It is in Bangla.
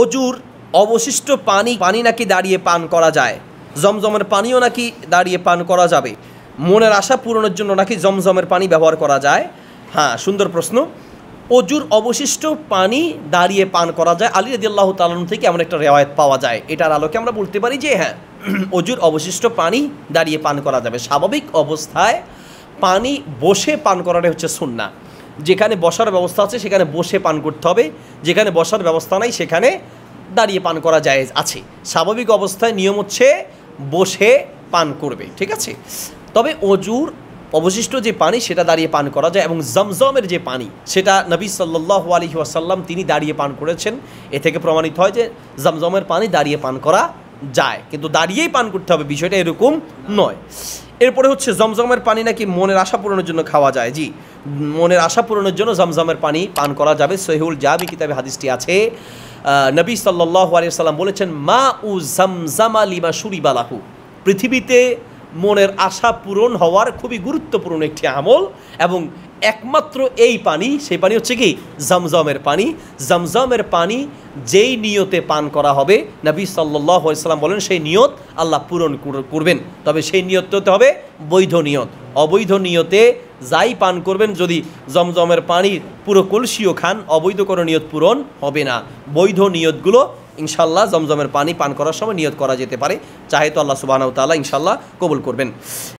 অজুর অবশিষ্ট পানি পানি নাকি দাঁড়িয়ে পান করা যায় জমজমের পানিও নাকি দাঁড়িয়ে পান করা যাবে মনের আশা পূরণের জন্য নাকি জমজমের পানি ব্যবহার করা যায় হ্যাঁ সুন্দর প্রশ্ন অজুর অবশিষ্ট পানি দাঁড়িয়ে পান করা যায় আলী রদিয়াল্লাহ তালন থেকে এমন একটা রেওয়ায়ত পাওয়া যায় এটার আলোকে আমরা বলতে পারি যে হ্যাঁ অজুর অবশিষ্ট পানি দাঁড়িয়ে পান করা যাবে স্বাভাবিক অবস্থায় পানি বসে পান করাটা হচ্ছে সুন্না যেখানে বসার ব্যবস্থা আছে সেখানে বসে পান করতে হবে যেখানে বসার ব্যবস্থা নাই সেখানে দাঁড়িয়ে পান করা যায় আছে স্বাভাবিক অবস্থায় নিয়ম হচ্ছে বসে পান করবে ঠিক আছে তবে অজুর অবশিষ্ট যে পানি সেটা দাঁড়িয়ে পান করা যায় এবং জমজমের যে পানি সেটা নবী সাল্লাহ আলহি আসাল্লাম তিনি দাঁড়িয়ে পান করেছেন এ থেকে প্রমাণিত হয় যে জমজমের পানি দাঁড়িয়ে পান করা যায় কিন্তু দাঁড়িয়েই পান করতে হবে বিষয়টা এরকম নয় এরপরে হচ্ছে জমজমের পানি নাকি মনের আশা পূরণের জন্য খাওয়া যায় জি মনের আশা পূরণের জন্য জমজমের পানি পান করা যাবে সহিউল জাবি কিতাবে হাদিসটি আছে নবী সাল্লাহ সাল্লাম বলেছেন মা উ জমজামা লিমা সুরিবালাহু পৃথিবীতে মনের আশা পূরণ হওয়ার খুবই গুরুত্বপূর্ণ একটি আমল এবং একমাত্র এই পানি সেই পানি হচ্ছে কি জমজমের পানি জমজমের পানি যেই নিয়তে পান করা হবে নবী সাল্লাহ বলেন সেই নিয়ত আল্লাহ পূরণ করবেন তবে সেই নিয়ত হতে হবে বৈধ নিয়ত অবৈধ নিয়তে যাই পান করবেন যদি জমজমের পানি পুরো কলসিও খান অবৈধ কোনো নিয়ত পূরণ হবে না বৈধ নিয়তগুলো ইনশাল্লাহ জমজমের পানি পান করার সময় নিয়ত করা যেতে পারে চাহে তো আল্লাহ সুবাহ তালা ইনশাল্লাহ কবুল করবেন